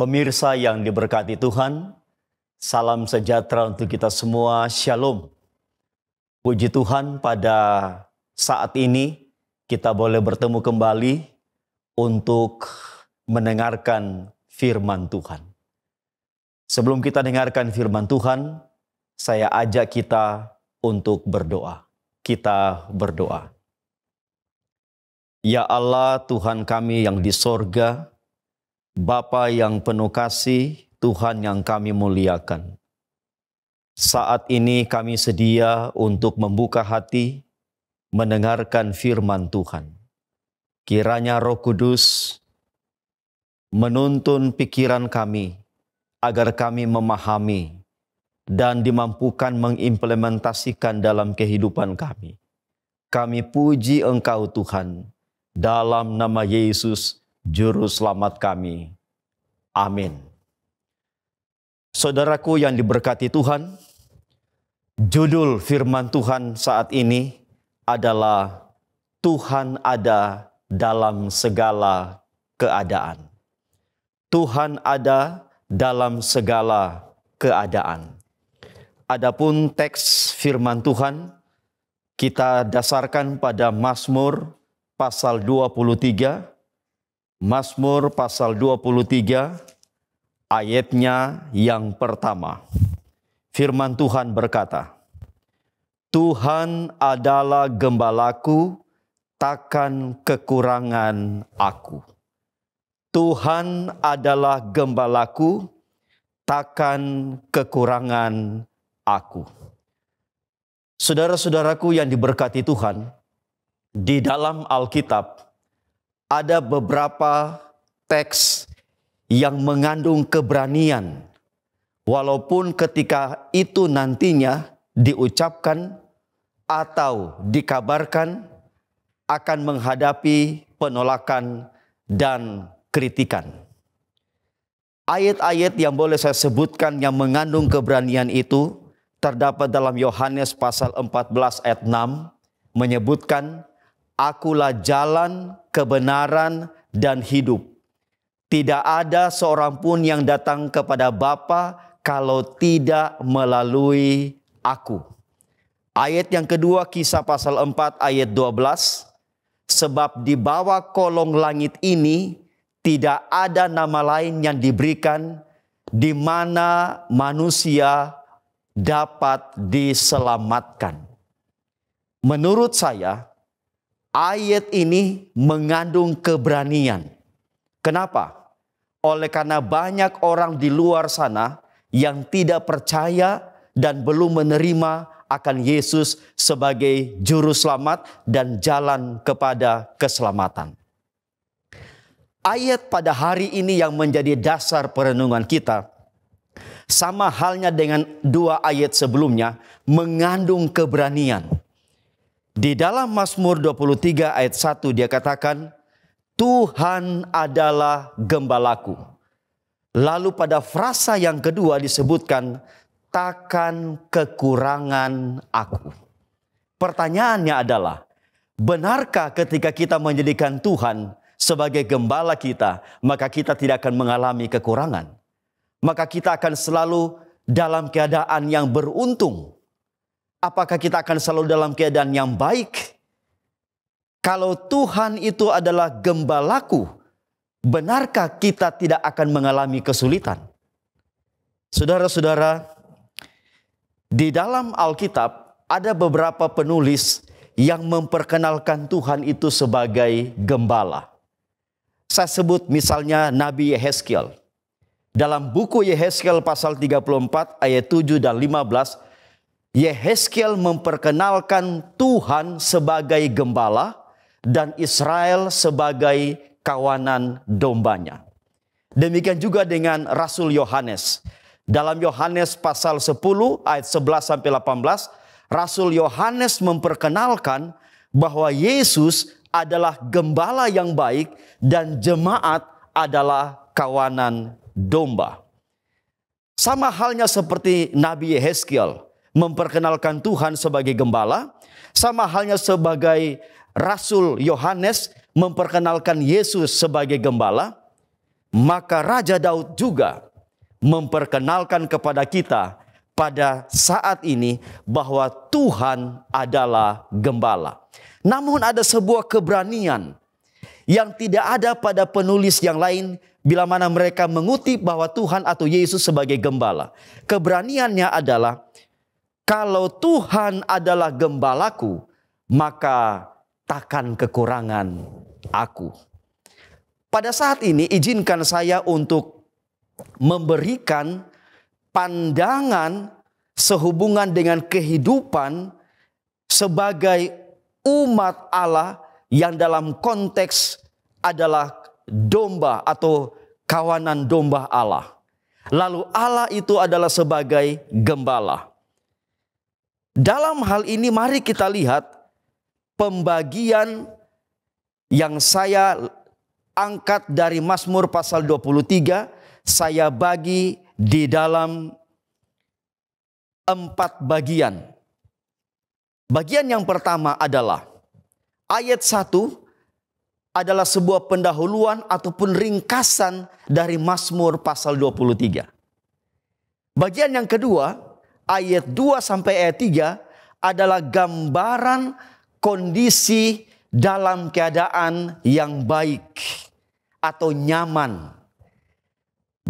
Pemirsa yang diberkati Tuhan, salam sejahtera untuk kita semua. Shalom. Puji Tuhan pada saat ini kita boleh bertemu kembali untuk mendengarkan firman Tuhan. Sebelum kita dengarkan firman Tuhan, saya ajak kita untuk berdoa. Kita berdoa. Ya Allah Tuhan kami yang di sorga, Bapa yang penuh kasih, Tuhan yang kami muliakan. Saat ini kami sedia untuk membuka hati, mendengarkan firman Tuhan. Kiranya Roh Kudus menuntun pikiran kami agar kami memahami dan dimampukan mengimplementasikan dalam kehidupan kami. Kami puji Engkau Tuhan dalam nama Yesus juru selamat kami. Amin. Saudaraku yang diberkati Tuhan, judul firman Tuhan saat ini adalah Tuhan ada dalam segala keadaan. Tuhan ada dalam segala keadaan. Adapun teks firman Tuhan kita dasarkan pada Mazmur pasal 23 Mazmur pasal 23 ayatnya yang pertama. Firman Tuhan berkata, Tuhan adalah gembalaku, takkan kekurangan aku. Tuhan adalah gembalaku, takkan kekurangan aku. Saudara-saudaraku yang diberkati Tuhan, di dalam Alkitab ada beberapa teks yang mengandung keberanian, walaupun ketika itu nantinya diucapkan atau dikabarkan akan menghadapi penolakan dan kritikan. Ayat-ayat yang boleh saya sebutkan yang mengandung keberanian itu terdapat dalam Yohanes pasal 14 ayat 6 menyebutkan akulah jalan, kebenaran, dan hidup. Tidak ada seorang pun yang datang kepada Bapa kalau tidak melalui aku. Ayat yang kedua kisah pasal 4 ayat 12. Sebab di bawah kolong langit ini tidak ada nama lain yang diberikan di mana manusia dapat diselamatkan. Menurut saya, ayat ini mengandung keberanian. Kenapa? Oleh karena banyak orang di luar sana yang tidak percaya dan belum menerima akan Yesus sebagai juru selamat dan jalan kepada keselamatan. Ayat pada hari ini yang menjadi dasar perenungan kita sama halnya dengan dua ayat sebelumnya mengandung keberanian di dalam Mazmur 23 ayat 1 dia katakan, Tuhan adalah gembalaku. Lalu pada frasa yang kedua disebutkan, takkan kekurangan aku. Pertanyaannya adalah, benarkah ketika kita menjadikan Tuhan sebagai gembala kita, maka kita tidak akan mengalami kekurangan? Maka kita akan selalu dalam keadaan yang beruntung, apakah kita akan selalu dalam keadaan yang baik? Kalau Tuhan itu adalah gembalaku, benarkah kita tidak akan mengalami kesulitan? Saudara-saudara, di dalam Alkitab ada beberapa penulis yang memperkenalkan Tuhan itu sebagai gembala. Saya sebut misalnya Nabi Yehezkiel. Dalam buku Yehezkiel pasal 34 ayat 7 dan 15 Yehezkiel memperkenalkan Tuhan sebagai gembala dan Israel sebagai kawanan dombanya. Demikian juga dengan Rasul Yohanes. Dalam Yohanes pasal 10 ayat 11 sampai 18, Rasul Yohanes memperkenalkan bahwa Yesus adalah gembala yang baik dan jemaat adalah kawanan domba. Sama halnya seperti Nabi Yehezkiel, memperkenalkan Tuhan sebagai gembala, sama halnya sebagai Rasul Yohanes memperkenalkan Yesus sebagai gembala, maka Raja Daud juga memperkenalkan kepada kita pada saat ini bahwa Tuhan adalah gembala. Namun ada sebuah keberanian yang tidak ada pada penulis yang lain bila mana mereka mengutip bahwa Tuhan atau Yesus sebagai gembala. Keberaniannya adalah kalau Tuhan adalah gembalaku, maka takkan kekurangan aku. Pada saat ini izinkan saya untuk memberikan pandangan sehubungan dengan kehidupan sebagai umat Allah yang dalam konteks adalah domba atau kawanan domba Allah. Lalu Allah itu adalah sebagai gembala. Dalam hal ini mari kita lihat pembagian yang saya angkat dari Mazmur pasal 23 saya bagi di dalam empat bagian. Bagian yang pertama adalah ayat 1 adalah sebuah pendahuluan ataupun ringkasan dari Mazmur pasal 23. Bagian yang kedua ayat 2 sampai ayat 3 adalah gambaran kondisi dalam keadaan yang baik atau nyaman.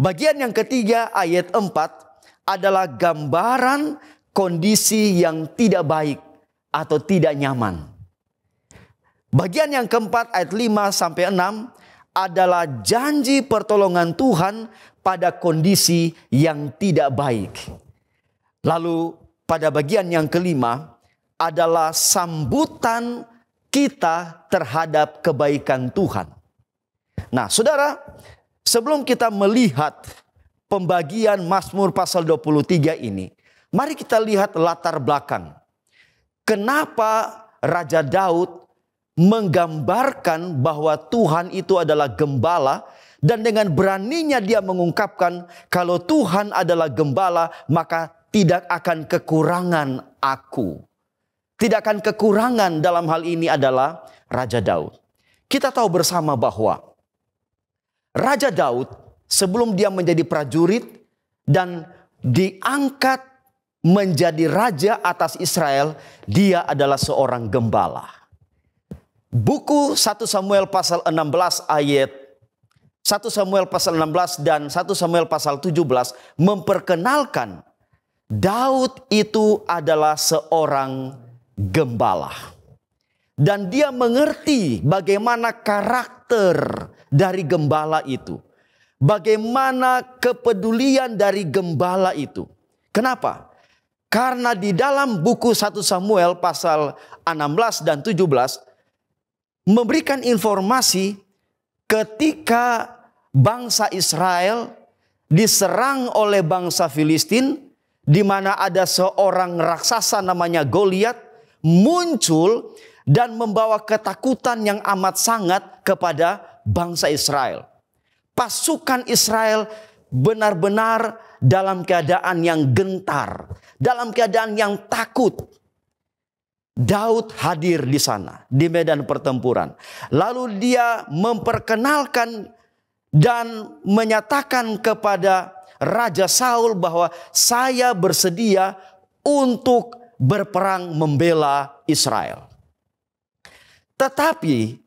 Bagian yang ketiga ayat 4 adalah gambaran kondisi yang tidak baik atau tidak nyaman. Bagian yang keempat ayat 5 sampai 6 adalah janji pertolongan Tuhan pada kondisi yang tidak baik. Lalu pada bagian yang kelima adalah sambutan kita terhadap kebaikan Tuhan. Nah, Saudara, sebelum kita melihat pembagian Mazmur pasal 23 ini, mari kita lihat latar belakang. Kenapa Raja Daud menggambarkan bahwa Tuhan itu adalah gembala dan dengan beraninya dia mengungkapkan kalau Tuhan adalah gembala maka tidak akan kekurangan aku. Tidak akan kekurangan dalam hal ini adalah Raja Daud. Kita tahu bersama bahwa Raja Daud sebelum dia menjadi prajurit dan diangkat menjadi raja atas Israel, dia adalah seorang gembala. Buku 1 Samuel pasal 16 ayat 1 Samuel pasal 16 dan 1 Samuel pasal 17 memperkenalkan Daud itu adalah seorang gembala. Dan dia mengerti bagaimana karakter dari gembala itu. Bagaimana kepedulian dari gembala itu. Kenapa? Karena di dalam buku 1 Samuel pasal 16 dan 17 memberikan informasi ketika bangsa Israel diserang oleh bangsa Filistin di mana ada seorang raksasa namanya Goliat muncul dan membawa ketakutan yang amat sangat kepada bangsa Israel. Pasukan Israel benar-benar dalam keadaan yang gentar, dalam keadaan yang takut. Daud hadir di sana, di medan pertempuran. Lalu dia memperkenalkan dan menyatakan kepada Raja Saul bahwa saya bersedia untuk berperang membela Israel. Tetapi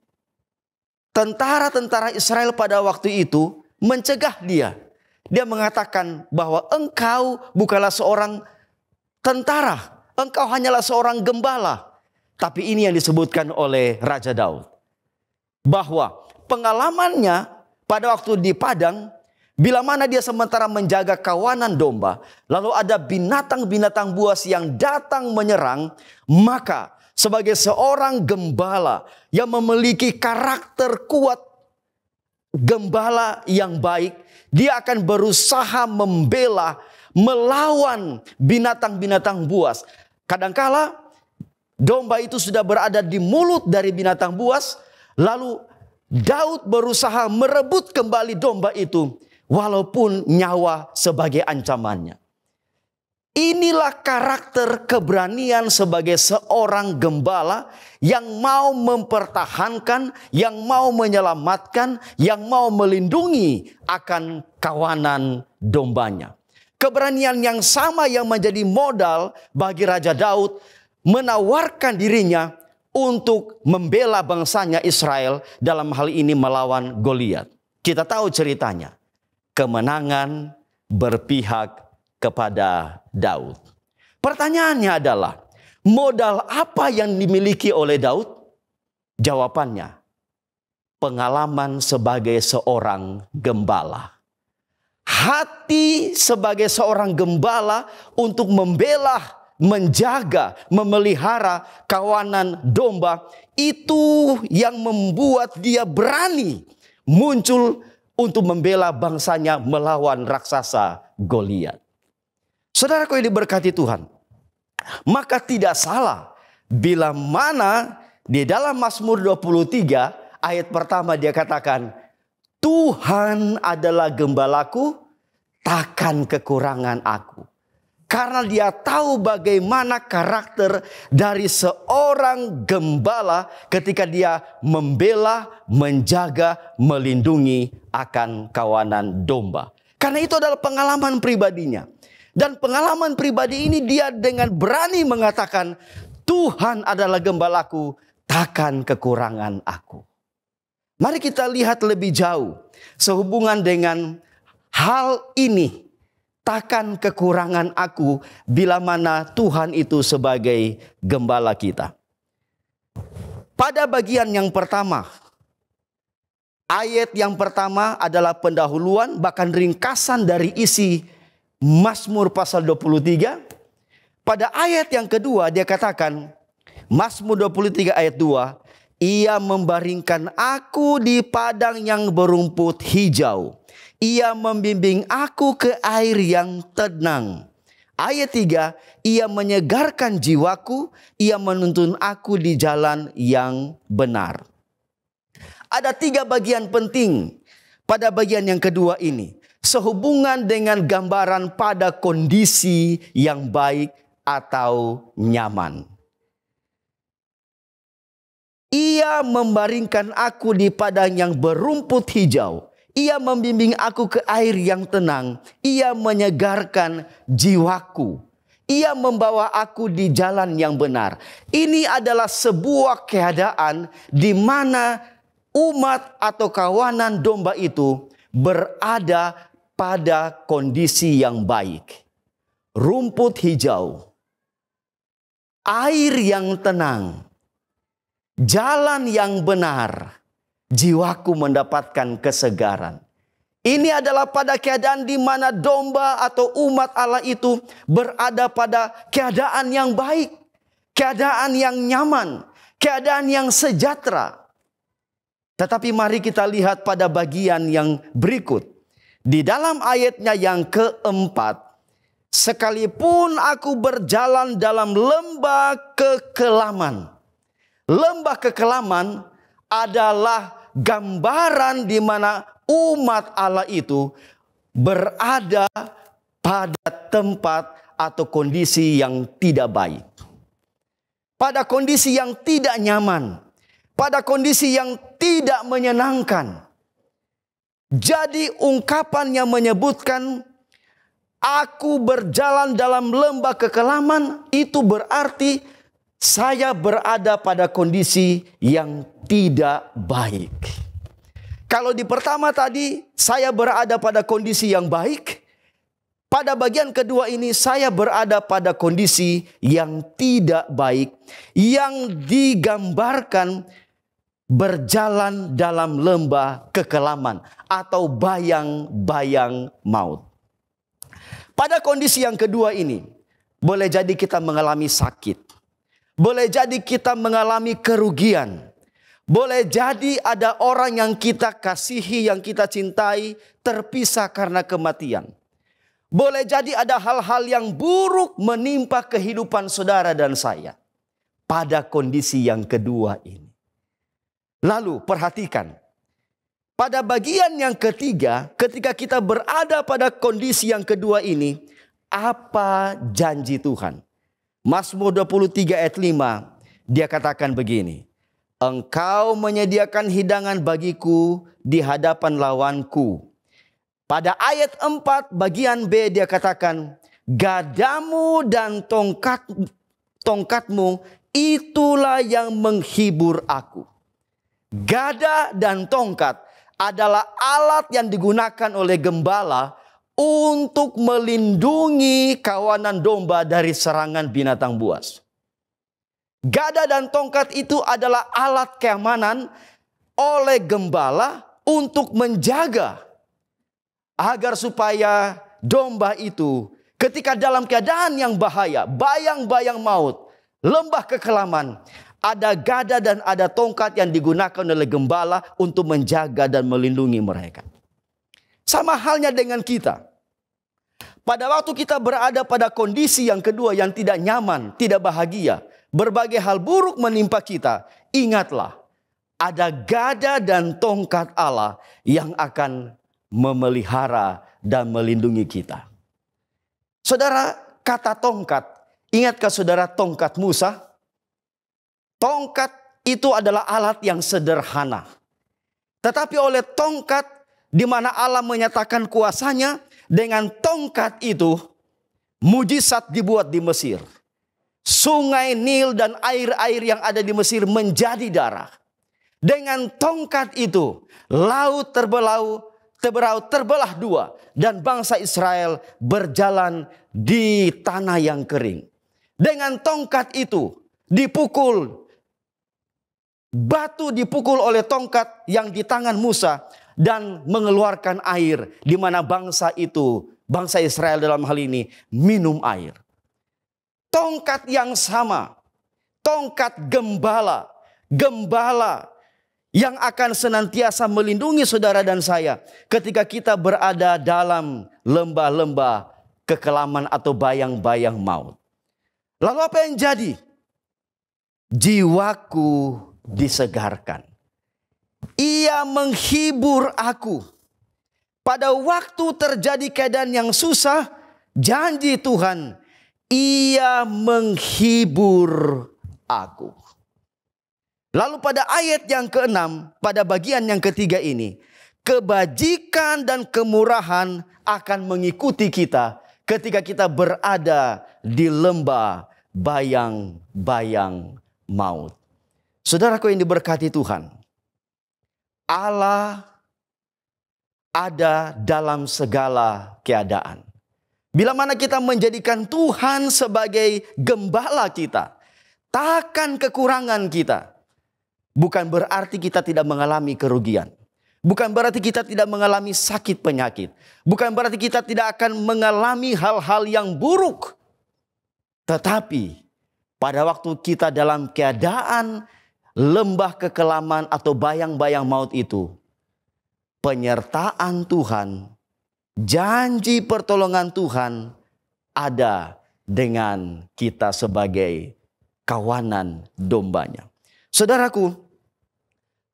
tentara-tentara Israel pada waktu itu mencegah dia. Dia mengatakan bahwa engkau bukanlah seorang tentara, engkau hanyalah seorang gembala. Tapi ini yang disebutkan oleh Raja Daud. Bahwa pengalamannya pada waktu di Padang Bila mana dia sementara menjaga kawanan domba, lalu ada binatang-binatang buas yang datang menyerang, maka sebagai seorang gembala yang memiliki karakter kuat, gembala yang baik, dia akan berusaha membela, melawan binatang-binatang buas. Kadangkala domba itu sudah berada di mulut dari binatang buas, lalu Daud berusaha merebut kembali domba itu walaupun nyawa sebagai ancamannya. Inilah karakter keberanian sebagai seorang gembala yang mau mempertahankan, yang mau menyelamatkan, yang mau melindungi akan kawanan dombanya. Keberanian yang sama yang menjadi modal bagi Raja Daud menawarkan dirinya untuk membela bangsanya Israel dalam hal ini melawan Goliat. Kita tahu ceritanya kemenangan berpihak kepada Daud. Pertanyaannya adalah, modal apa yang dimiliki oleh Daud? Jawabannya, pengalaman sebagai seorang gembala. Hati sebagai seorang gembala untuk membela, menjaga, memelihara kawanan domba itu yang membuat dia berani muncul untuk membela bangsanya melawan raksasa Goliat. Saudaraku ini berkati Tuhan, maka tidak salah bila mana di dalam Mazmur 23 ayat pertama dia katakan, Tuhan adalah gembalaku, takkan kekurangan aku karena dia tahu bagaimana karakter dari seorang gembala ketika dia membela, menjaga, melindungi akan kawanan domba. Karena itu adalah pengalaman pribadinya. Dan pengalaman pribadi ini dia dengan berani mengatakan Tuhan adalah gembalaku, takkan kekurangan aku. Mari kita lihat lebih jauh sehubungan dengan hal ini takkan kekurangan aku bila mana Tuhan itu sebagai gembala kita. Pada bagian yang pertama, ayat yang pertama adalah pendahuluan bahkan ringkasan dari isi Mazmur pasal 23. Pada ayat yang kedua dia katakan Mazmur 23 ayat 2, ia membaringkan aku di padang yang berumput hijau ia membimbing aku ke air yang tenang. Ayat 3, ia menyegarkan jiwaku, ia menuntun aku di jalan yang benar. Ada tiga bagian penting pada bagian yang kedua ini. Sehubungan dengan gambaran pada kondisi yang baik atau nyaman. Ia membaringkan aku di padang yang berumput hijau. Ia membimbing aku ke air yang tenang. Ia menyegarkan jiwaku. Ia membawa aku di jalan yang benar. Ini adalah sebuah keadaan di mana umat atau kawanan domba itu berada pada kondisi yang baik. Rumput hijau, air yang tenang, jalan yang benar, jiwaku mendapatkan kesegaran. Ini adalah pada keadaan di mana domba atau umat Allah itu berada pada keadaan yang baik, keadaan yang nyaman, keadaan yang sejahtera. Tetapi mari kita lihat pada bagian yang berikut. Di dalam ayatnya yang keempat, sekalipun aku berjalan dalam lembah kekelaman. Lembah kekelaman adalah gambaran di mana umat Allah itu berada pada tempat atau kondisi yang tidak baik. Pada kondisi yang tidak nyaman, pada kondisi yang tidak menyenangkan. Jadi ungkapan yang menyebutkan aku berjalan dalam lembah kekelaman itu berarti saya berada pada kondisi yang tidak baik. Kalau di pertama tadi saya berada pada kondisi yang baik, pada bagian kedua ini saya berada pada kondisi yang tidak baik yang digambarkan berjalan dalam lembah kekelaman atau bayang-bayang maut. Pada kondisi yang kedua ini boleh jadi kita mengalami sakit boleh jadi kita mengalami kerugian. Boleh jadi ada orang yang kita kasihi, yang kita cintai terpisah karena kematian. Boleh jadi ada hal-hal yang buruk menimpa kehidupan saudara dan saya. Pada kondisi yang kedua ini. Lalu perhatikan. Pada bagian yang ketiga, ketika kita berada pada kondisi yang kedua ini, apa janji Tuhan? Mazmur 23 ayat 5 dia katakan begini. Engkau menyediakan hidangan bagiku di hadapan lawanku. Pada ayat 4 bagian B dia katakan, gadamu dan tongkat tongkatmu itulah yang menghibur aku. Gada dan tongkat adalah alat yang digunakan oleh gembala untuk melindungi kawanan domba dari serangan binatang buas. Gada dan tongkat itu adalah alat keamanan oleh gembala untuk menjaga agar supaya domba itu ketika dalam keadaan yang bahaya, bayang-bayang maut, lembah kekelaman, ada gada dan ada tongkat yang digunakan oleh gembala untuk menjaga dan melindungi mereka. Sama halnya dengan kita. Pada waktu kita berada pada kondisi yang kedua yang tidak nyaman, tidak bahagia, berbagai hal buruk menimpa kita, ingatlah ada gada dan tongkat Allah yang akan memelihara dan melindungi kita. Saudara, kata tongkat, ingatkah saudara tongkat Musa? Tongkat itu adalah alat yang sederhana. Tetapi oleh tongkat di mana Allah menyatakan kuasanya dengan tongkat itu mujizat dibuat di Mesir. Sungai Nil dan air-air yang ada di Mesir menjadi darah. Dengan tongkat itu laut terbelau terbelau terbelah dua dan bangsa Israel berjalan di tanah yang kering. Dengan tongkat itu dipukul batu dipukul oleh tongkat yang di tangan Musa dan mengeluarkan air di mana bangsa itu, bangsa Israel dalam hal ini minum air. Tongkat yang sama, tongkat gembala, gembala yang akan senantiasa melindungi saudara dan saya ketika kita berada dalam lembah-lembah kekelaman atau bayang-bayang maut. Lalu apa yang jadi? Jiwaku disegarkan. Ia menghibur aku. Pada waktu terjadi keadaan yang susah, janji Tuhan, Ia menghibur aku. Lalu pada ayat yang keenam, pada bagian yang ketiga ini, kebajikan dan kemurahan akan mengikuti kita ketika kita berada di lembah bayang-bayang maut. Saudaraku yang diberkati Tuhan, Allah ada dalam segala keadaan. Bila mana kita menjadikan Tuhan sebagai gembala kita, takkan kekurangan kita. Bukan berarti kita tidak mengalami kerugian. Bukan berarti kita tidak mengalami sakit penyakit. Bukan berarti kita tidak akan mengalami hal-hal yang buruk. Tetapi pada waktu kita dalam keadaan lembah kekelaman atau bayang-bayang maut itu, penyertaan Tuhan, janji pertolongan Tuhan ada dengan kita sebagai kawanan dombanya. Saudaraku,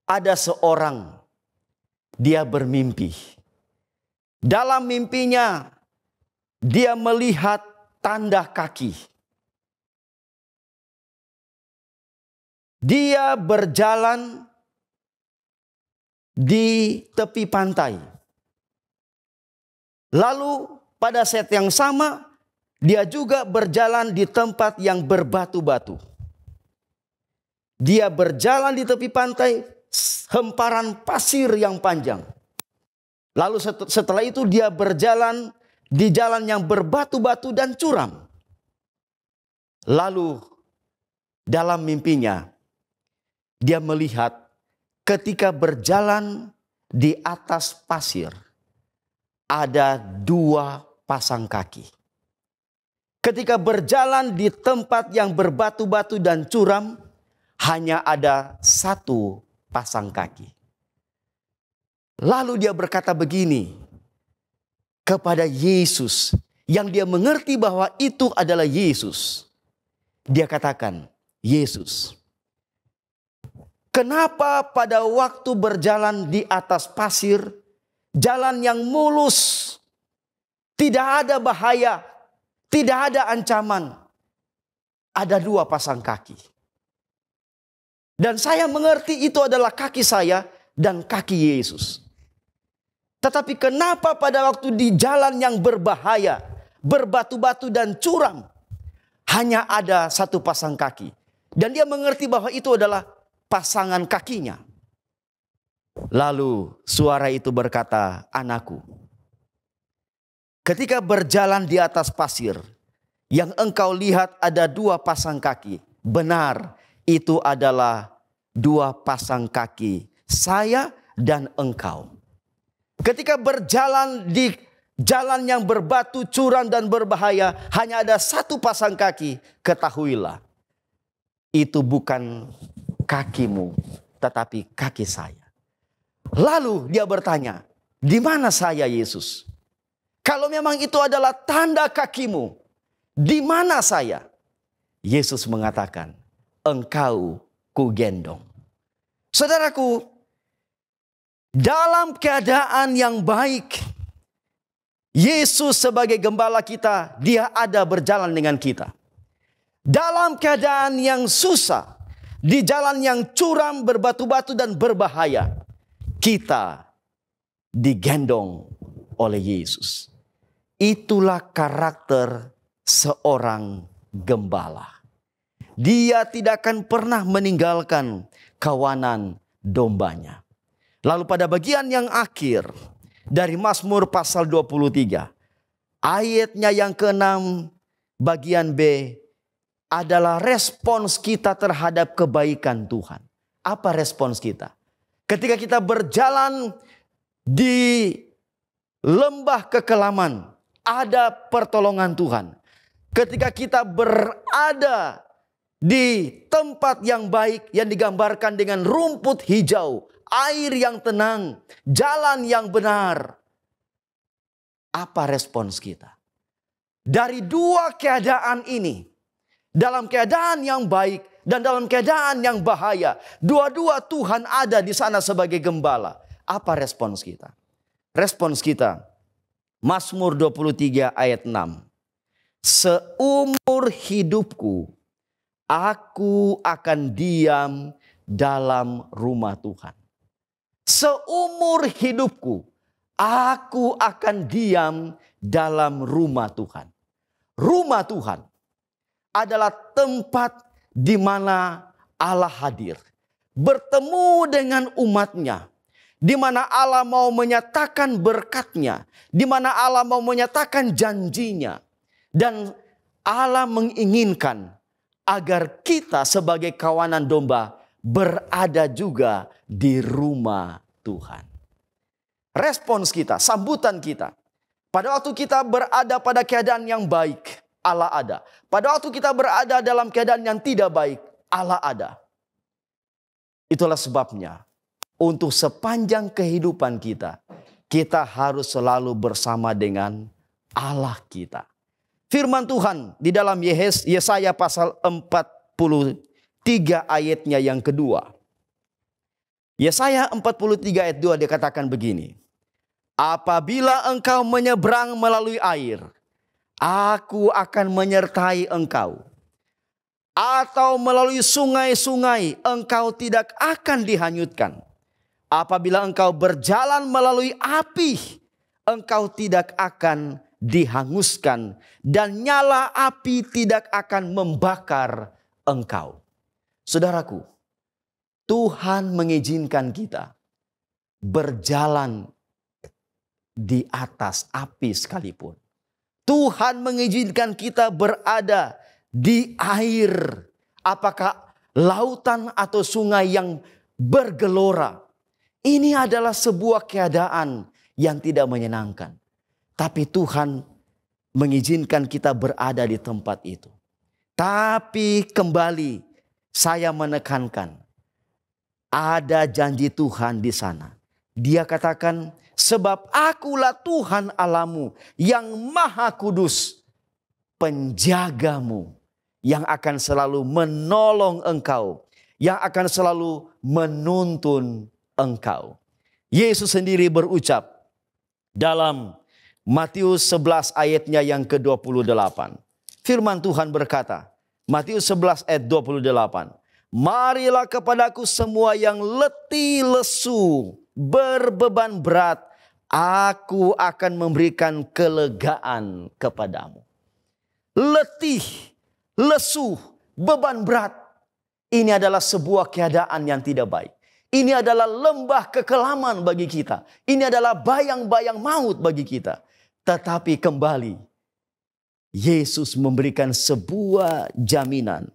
ada seorang dia bermimpi. Dalam mimpinya dia melihat tanda kaki Dia berjalan di tepi pantai. Lalu pada set yang sama dia juga berjalan di tempat yang berbatu-batu. Dia berjalan di tepi pantai hemparan pasir yang panjang. Lalu setelah itu dia berjalan di jalan yang berbatu-batu dan curam. Lalu dalam mimpinya dia melihat ketika berjalan di atas pasir ada dua pasang kaki. Ketika berjalan di tempat yang berbatu-batu dan curam hanya ada satu pasang kaki. Lalu dia berkata begini kepada Yesus yang dia mengerti bahwa itu adalah Yesus. Dia katakan, "Yesus, Kenapa pada waktu berjalan di atas pasir, jalan yang mulus, tidak ada bahaya, tidak ada ancaman. Ada dua pasang kaki. Dan saya mengerti itu adalah kaki saya dan kaki Yesus. Tetapi kenapa pada waktu di jalan yang berbahaya, berbatu-batu dan curam, hanya ada satu pasang kaki. Dan dia mengerti bahwa itu adalah pasangan kakinya. Lalu suara itu berkata, "Anakku, ketika berjalan di atas pasir yang engkau lihat ada dua pasang kaki, benar itu adalah dua pasang kaki saya dan engkau." Ketika berjalan di jalan yang berbatu, curam, dan berbahaya, hanya ada satu pasang kaki, ketahuilah itu bukan kakimu, tetapi kaki saya. Lalu dia bertanya, di mana saya Yesus? Kalau memang itu adalah tanda kakimu, di mana saya? Yesus mengatakan, engkau kugendong. Saudaraku, dalam keadaan yang baik, Yesus sebagai gembala kita, dia ada berjalan dengan kita. Dalam keadaan yang susah, di jalan yang curam, berbatu-batu dan berbahaya. Kita digendong oleh Yesus. Itulah karakter seorang gembala. Dia tidak akan pernah meninggalkan kawanan dombanya. Lalu pada bagian yang akhir dari Mazmur pasal 23. Ayatnya yang keenam bagian B adalah respons kita terhadap kebaikan Tuhan. Apa respons kita? Ketika kita berjalan di lembah kekelaman, ada pertolongan Tuhan. Ketika kita berada di tempat yang baik yang digambarkan dengan rumput hijau, air yang tenang, jalan yang benar. Apa respons kita? Dari dua keadaan ini, dalam keadaan yang baik dan dalam keadaan yang bahaya. Dua-dua Tuhan ada di sana sebagai gembala. Apa respons kita? Respons kita. Mazmur 23 ayat 6. Seumur hidupku aku akan diam dalam rumah Tuhan. Seumur hidupku aku akan diam dalam rumah Tuhan. Rumah Tuhan adalah tempat di mana Allah hadir. Bertemu dengan umatnya. Di mana Allah mau menyatakan berkatnya. Di mana Allah mau menyatakan janjinya. Dan Allah menginginkan agar kita sebagai kawanan domba berada juga di rumah Tuhan. Respons kita, sambutan kita. Pada waktu kita berada pada keadaan yang baik Allah ada. Pada waktu kita berada dalam keadaan yang tidak baik, Allah ada. Itulah sebabnya untuk sepanjang kehidupan kita, kita harus selalu bersama dengan Allah kita. Firman Tuhan di dalam Yesaya pasal 43 ayatnya yang kedua. Yesaya 43 ayat 2 dikatakan begini. Apabila engkau menyeberang melalui air, Aku akan menyertai engkau. Atau melalui sungai-sungai engkau tidak akan dihanyutkan. Apabila engkau berjalan melalui api, engkau tidak akan dihanguskan. Dan nyala api tidak akan membakar engkau. Saudaraku, Tuhan mengizinkan kita berjalan di atas api sekalipun. Tuhan mengizinkan kita berada di air. Apakah lautan atau sungai yang bergelora. Ini adalah sebuah keadaan yang tidak menyenangkan. Tapi Tuhan mengizinkan kita berada di tempat itu. Tapi kembali saya menekankan ada janji Tuhan di sana. Dia katakan, sebab akulah Tuhan alamu yang maha kudus, penjagamu yang akan selalu menolong engkau, yang akan selalu menuntun engkau. Yesus sendiri berucap dalam Matius 11 ayatnya yang ke-28. Firman Tuhan berkata, Matius 11 ayat 28. Marilah kepadaku semua yang letih lesu berbeban berat, aku akan memberikan kelegaan kepadamu. Letih, lesu, beban berat. Ini adalah sebuah keadaan yang tidak baik. Ini adalah lembah kekelaman bagi kita. Ini adalah bayang-bayang maut bagi kita. Tetapi kembali, Yesus memberikan sebuah jaminan.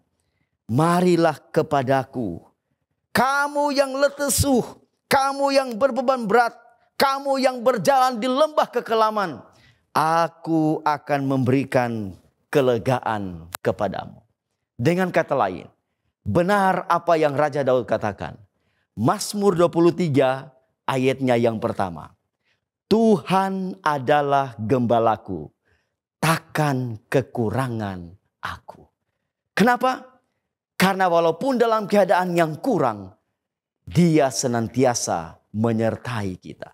Marilah kepadaku, kamu yang letesuh kamu yang berbeban berat, kamu yang berjalan di lembah kekelaman, aku akan memberikan kelegaan kepadamu. Dengan kata lain, benar apa yang Raja Daud katakan. Mazmur 23 ayatnya yang pertama. Tuhan adalah gembalaku, takkan kekurangan aku. Kenapa? Karena walaupun dalam keadaan yang kurang, dia senantiasa menyertai kita.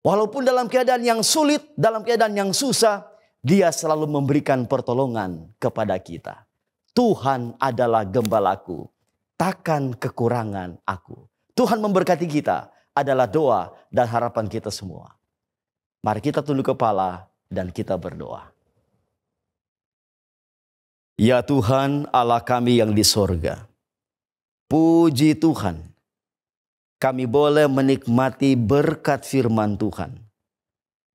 Walaupun dalam keadaan yang sulit, dalam keadaan yang susah, dia selalu memberikan pertolongan kepada kita. Tuhan adalah gembalaku, takkan kekurangan aku. Tuhan memberkati kita adalah doa dan harapan kita semua. Mari kita tunduk kepala dan kita berdoa. Ya Tuhan Allah kami yang di sorga. Puji Tuhan kami boleh menikmati berkat firman Tuhan.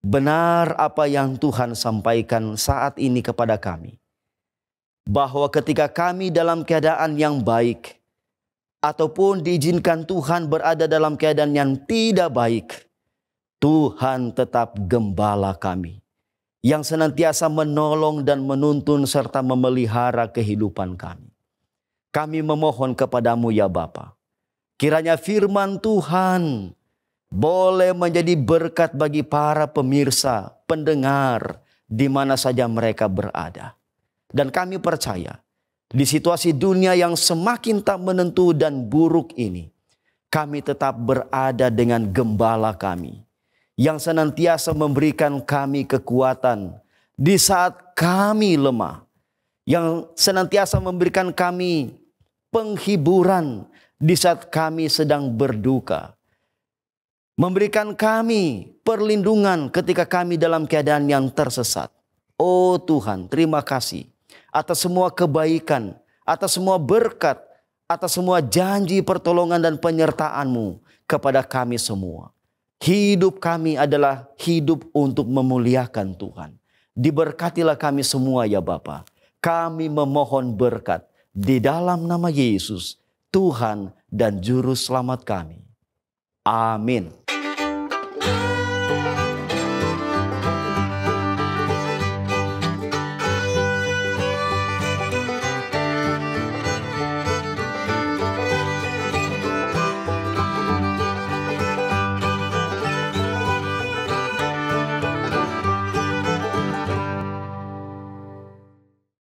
Benar apa yang Tuhan sampaikan saat ini kepada kami, bahwa ketika kami dalam keadaan yang baik ataupun diizinkan Tuhan berada dalam keadaan yang tidak baik, Tuhan tetap gembala kami yang senantiasa menolong dan menuntun serta memelihara kehidupan kami. Kami memohon kepadamu ya Bapak. Kiranya firman Tuhan boleh menjadi berkat bagi para pemirsa, pendengar, di mana saja mereka berada. Dan kami percaya di situasi dunia yang semakin tak menentu dan buruk ini, kami tetap berada dengan gembala kami yang senantiasa memberikan kami kekuatan di saat kami lemah, yang senantiasa memberikan kami penghiburan di saat kami sedang berduka. Memberikan kami perlindungan ketika kami dalam keadaan yang tersesat. Oh Tuhan, terima kasih atas semua kebaikan, atas semua berkat, atas semua janji pertolongan dan penyertaan-Mu kepada kami semua. Hidup kami adalah hidup untuk memuliakan Tuhan. Diberkatilah kami semua ya Bapa. Kami memohon berkat di dalam nama Yesus Tuhan dan Juru Selamat kami. Amin.